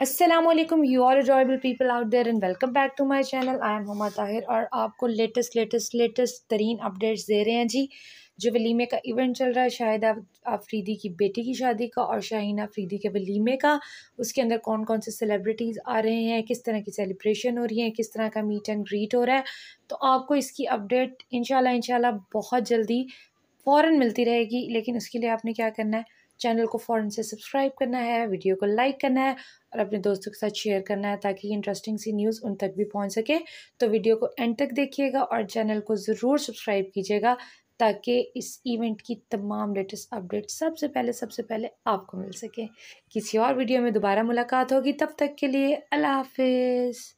Aslam you are enjoyable people out there and welcome back to my channel I am Huma Tahir और आपको latest latest latest तरीन updates दे रहे हैं जी जो वलीमे का इवेंट चल रहा है शाहिद आफरीदी की बेटी की शादी का और शाहीन आफरीदी के वलीमे का उसके अंदर कौन कौन से सेलिब्रिटीज़ आ रहे हैं किस तरह की सेलिब्रेशन हो रही है किस तरह का मीट एंड ग्रीट हो रहा है तो आपको इसकी अपडेट इन इनशाला बहुत जल्दी फ़ौर मिलती रहेगी लेकिन उसके लिए आपने क्या करना है चैनल को फ़ौरन से सब्सक्राइब करना है वीडियो को लाइक करना है और अपने दोस्तों के साथ शेयर करना है ताकि इंटरेस्टिंग सी न्यूज़ उन तक भी पहुंच सके तो वीडियो को एंड तक देखिएगा और चैनल को ज़रूर सब्सक्राइब कीजिएगा ताकि इस इवेंट की तमाम लेटेस्ट अपडेट सबसे पहले सबसे पहले आपको मिल सके किसी और वीडियो में दोबारा मुलाकात होगी तब तक के लिए अल्लाह हाफिज़